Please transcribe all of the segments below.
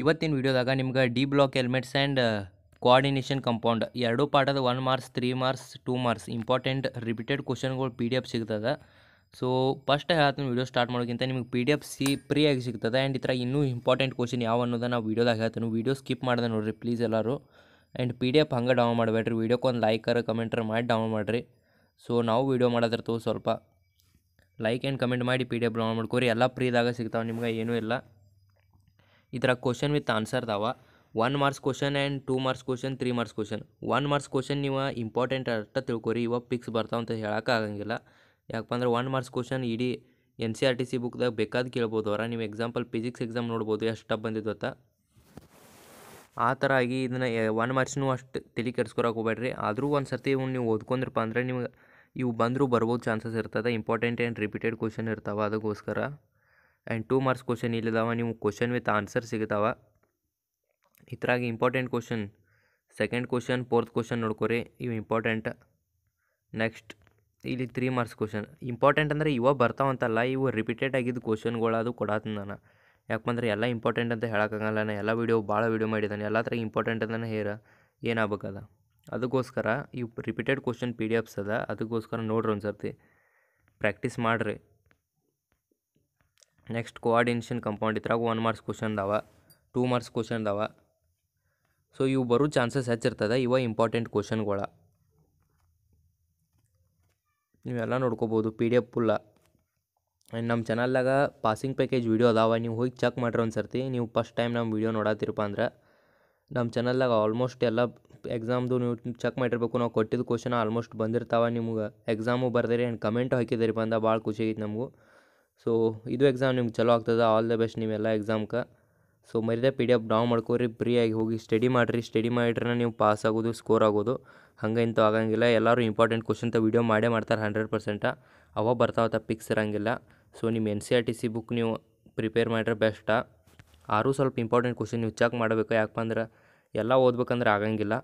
ಇವತ್ತಿನ ವಿಡಿಯೋದಾಗ ನಿಮ್ಗೆ D block elements and coordination compound ಎರಡೂ ಪಾಠದ one marks three marks two marks important repeated ಕ್ವಶನ್ಗಳು ಪಿ ಡಿ ಎಫ್ ಸಿಗ್ತದೆ ಸೊ ಫಸ್ಟ್ ಹೇಳ್ತೀನಿ ವಿಡಿಯೋ ಸ್ಟಾರ್ಟ್ ಮಾಡೋಕ್ಕಿಂತ ನಿಮ್ಗೆ ಪಿ ಡಿ ಎಫ್ ಸಿ ಆಗಿ ಸಿಗ್ತದೆ ಆ್ಯಂಡ್ ಈ ಥರ ಇನ್ನೂ ಇಂಪಾರ್ಟೆಂಟ್ ಕ್ವಶನ್ ಯಾವ ಅನ್ನೋದನ್ನ ನಾವು ವೀಡಿಯೋದಾಗ ಹೇಳ್ತೀನಿ ವೀಡಿಯೋ ಸ್ಕಿಪ್ ಮಾಡಿದೆ ನೋಡಿರಿ ಪ್ಲೀಸ್ ಎಲ್ಲರೂ ಆ್ಯಂಡ್ ಪಿ ಡಿ ಎಫ್ ಹಂಗೆ ಡೌನ್ ಮಾಡಬೇಡ್ರಿ ವೀಡಿಯೋಕ್ಕೊಂದು ಲೈಕರ ಕಮೆಂಟರ್ ಮಾಡಿ ಡೌನ್ ಮಾಡಿರಿ ಸೊ ನಾವು ವೀಡಿಯೋ ಮಾಡೋದಿರ್ತವೆ ಸ್ವಲ್ಪ ಲೈಕ್ ಆ್ಯಂಡ್ ಕಮೆಂಟ್ ಮಾಡಿ ಪಿ ಡಿ ಎಫ್ ಡೌನ್ ಮಾಡ್ಕೋರಿ ಎಲ್ಲ ಫ್ರೀದಾಗ ಸಿಗ್ತಾವೆ ನಿಮ್ಗೆ ಏನೂ ಇಲ್ಲ ಇದ್ರಾಗ ಕ್ವಶನ್ ವಿತ್ ಆನ್ಸರ್ ಅದಾವ one marks question and two marks question three marks question one marks question ನೀವು ಇಂಪಾರ್ಟೆಂಟ್ ಅಷ್ಟ ತಿಳ್ಕೊರಿ ಇವಾಗ ಪಿಕ್ಸ್ ಬರ್ತಾವ ಅಂತ ಯಾಕಪ್ಪ ಅಂದ್ರೆ ಒನ್ ಮಾರ್ಕ್ಸ್ ಕ್ವಶನ್ ಇಡೀ N C R e T C ಬುಕ್ದಾಗ ಬೇಕಾದ ಕೇಳ್ಬೋದು ಅವರ ನೀವು ಎಕ್ಸಾಂಪಲ್ ಫಿಸಿಕ್ಸ್ ಎಕ್ಸಾಮ್ ನೋಡ್ಬೋದು ಎಷ್ಟು ಟಪ್ ಬಂದಿದ್ದು ಆ ಥರ ಆಗಿ ಇದನ್ನು ಒನ್ ಮಾರ್ಕ್ಸ್ನೂ ಅಷ್ಟು ತಲೆ ಕೆಡ್ಸ್ಕೊರಕ್ಕೆ ಹೋಗ್ಬೇಡ್ರಿ ಆದರೂ ಒಂದು ಸರ್ತಿ ಇವ್ನು ನೀವು ಓದ್ಕೊಂಡಿರಪ್ಪ ಅಂದರೆ ನಿಮ್ಗೆ ಇವು ಬಂದರೂ ಬರ್ಬೋದು ಚಾನ್ಸಸ್ ಇರ್ತದೆ ಇಂಪಾರ್ಟೆಂಟ್ ಆ್ಯಂಡ್ ರಿಪೀಟೆಡ್ ಕ್ವಶನ್ ಇರ್ತಾವೆ ಅದಕ್ಕೋಸ್ಕರ ಆ್ಯಂಡ್ ಟೂ ಮಾರ್ಕ್ಸ್ ಕ್ವಶನ್ ಇಲ್ಲದವ ನೀವು ಕ್ವಶನ್ ವಿತ್ ಆನ್ಸರ್ ಸಿಗ್ತಾವ ಇದ್ರಾಗ important question second question fourth question ನೋಡ್ಕೊರಿ ಇವು ಇಂಪಾರ್ಟೆಂಟ್ ನೆಕ್ಸ್ಟ್ ಇಲ್ಲಿ ತ್ರೀ ಮಾರ್ಕ್ಸ್ ಕ್ವಶನ್ ಇಂಪಾರ್ಟೆಂಟ್ ಅಂದರೆ ಇವ ಬರ್ತಾವಂತಲ್ಲ ಇವು ರಿಪೀಟೆಡ್ ಆಗಿದ್ದು ಕ್ವಶನ್ಗಳು ಅದು ಕೊಡಾತೀನಿ ನಾನು ಯಾಕಂದ್ರೆ ಎಲ್ಲ ಇಂಪಾರ್ಟೆಂಟ್ ಅಂತ ಹೇಳೋಕ್ಕಾಗಲ್ಲ ನಾನು ಎಲ್ಲ ವೀಡಿಯೋ ಭಾಳ ವೀಡಿಯೋ ಮಾಡಿದ್ದಾನೆ ಎಲ್ಲ ಥರ ಇಂಪಾರ್ಟೆಂಟ್ ಅಂತಾನೆ ಹೇರ ಏನಾಗಬೇಕದ ಅದಕ್ಕೋಸ್ಕರ ಇವು repeated question P D Fs ಅದ ಅದಕ್ಕೋಸ್ಕರ ನೋಡ್ರಿ ಒಂದು ಸರ್ತಿ ಪ್ರ್ಯಾಕ್ಟೀಸ್ ಮಾಡಿರಿ ನೆಕ್ಸ್ಟ್ ಕೋಆರ್ಡಿನೇಷನ್ ಕಂಪೌಂಡ್ ಇದ್ರಾಗ ಒನ್ ಮಾರ್ಕ್ಸ್ ಕ್ವಶನ್ ಅದಾವ ಟೂ ಮಾರ್ಕ್ಸ್ ಕ್ವಶನ್ ಅದಾವ ಸೊ ಇವು ಬರೋ ಚಾನ್ಸಸ್ ಹೆಚ್ಚಿರ್ತದೆ ಇವ ಇಂಪಾರ್ಟೆಂಟ್ ಕ್ವಶನ್ಗಳ ನೀವೆಲ್ಲ ನೋಡ್ಕೋಬೋದು P D F full and ನಮ್ಮ ಚಾನಲ್ದಾಗ ಪಾಸಿಂಗ್ ಪ್ಯಾಕೇಜ್ ವೀಡಿಯೋ ಅದಾವ ನೀವು ಹೋಗಿ ಚೆಕ್ ಮಾಡ್ರಿ ಒಂದು ಸರ್ತಿ ನೀವು ಫಸ್ಟ್ ಟೈಮ್ ನಮ್ಮ ವೀಡಿಯೋ ನೋಡತ್ತಿರಪ್ಪ ಅಂದ್ರೆ ನಮ್ಮ ಚಾನಲ್ದಾಗ ಆಲ್ಮೋಸ್ಟ್ ಎಲ್ಲ ಎಕ್ಸಾಮ್ದು ನೀವು ಚೆಕ್ ಮಾಡಿರ್ಬೇಕು ನಾವು ಕೊಟ್ಟಿದ್ದ ಕ್ವಶನ್ ಆಲ್ಮೋಸ್ಟ್ ಬಂದಿರ್ತಾವ ನಿಮ್ಗೆ ಎಕ್ಸಾಮು ಬರ್ದಿರಿ ಆ್ಯಂಡ್ ಕಮೆಂಟ್ ಹಾಕಿದಿರಿ ಬಂದ ಭಾಳ ಖುಷಿ ಆಗೈತೆ ನಮಗೂ ಸೊ ಇದು ಎಕ್ಸಾಮ್ ನಿಮ್ಗೆ ಚಲೋ ಆಗ್ತದೆ ಆಲ್ ದ ಬೆಸ್ಟ್ ನೀವೆಲ್ಲ ಎಕ್ಸಾಮ್ಗೆ ಸೊ ಮರಿದೇ ಪಿ ಡಿ ಎಫ್ ಡೌನ್ ಮಾಡ್ಕೋರಿ ಫ್ರೀಯಾಗಿ ಹೋಗಿ ಸ್ಟಡಿ ಮಾಡಿರಿ ಸ್ಟಡಿ ಮಾಡಿದ್ರೆ ನೀವು ಪಾಸ್ ಆಗೋದು ಸ್ಕೋರ್ ಆಗೋದು ಹಂಗೆ ಇಂಥ ಆಗಂಗಿಲ್ಲ ಎಲ್ಲರೂ ಇಂಪಾರ್ಟೆಂಟ್ ಕ್ವಶನ್ ತ ವೀಡಿಯೋ ಮಾಡೇ ಮಾಡ್ತಾರೆ ಹಂಡ್ರೆಡ್ ಪರ್ಸೆಂಟ ಅವ ಬರ್ತಾವ ಪಿಕ್ಸ್ ಇರೋಂಗಿಲ್ಲ ಸೊ ನಿಮ್ಮ N C R e T C book ನೀವು ಪ್ರಿಪೇರ್ ಮಾಡಿದ್ರೆ ಬೆಸ್ಟ ಆರು ಸ್ವಲ್ಪ ಇಂಪಾರ್ಟೆಂಟ್ ಕ್ವಶನ್ ನೀವು ಚೆಕ್ ಮಾಡಬೇಕು ಯಾಕಂದ್ರೆ ಎಲ್ಲ ಓದ್ಬೇಕಂದ್ರೆ ಆಗಂಗಿಲ್ಲ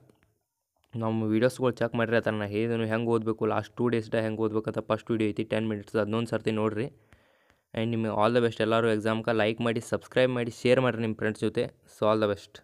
ನಮ್ಮ ವೀಡಿಯೋಸ್ಗಳು ಚೆಕ್ ಮಾಡಿರಿ ಅದನ್ನು ನಾನು ಹೆಂಗೆ ಓದಬೇಕು ಲಾಸ್ಟ್ ಟೂ ಡೇಸ್ಡ ಹೆಂಗೆ ಓದಬೇಕಂತ ಫಸ್ಟ್ ವೀಡಿಯೋ ಐತಿ ಟೆನ್ ಮಿನಿಟ್ಸ್ ಅದನ್ನೊಂದು ಸರ್ತಿ ನೋಡಿರಿ ಆ್ಯಂಡ್ ನಿಮಗೆ ಆಲ್ ದ ಬೆಸ್ಟ್ ಎಲ್ಲರೂ ಎಕ್ಸಾಮ್ಗೆ ಲೈಕ್ ಮಾಡಿ ಸಬ್ಸ್ಕ್ರೈಬ್ ಮಾಡಿ ಶೇರ್ ಮಾಡಿರಿ ನಿಮ್ಮ ಫ್ರೆಂಡ್ಸ್ ಜೊತೆ ಸೊ ಆಲ್ ದ ಬೆಸ್ಟ್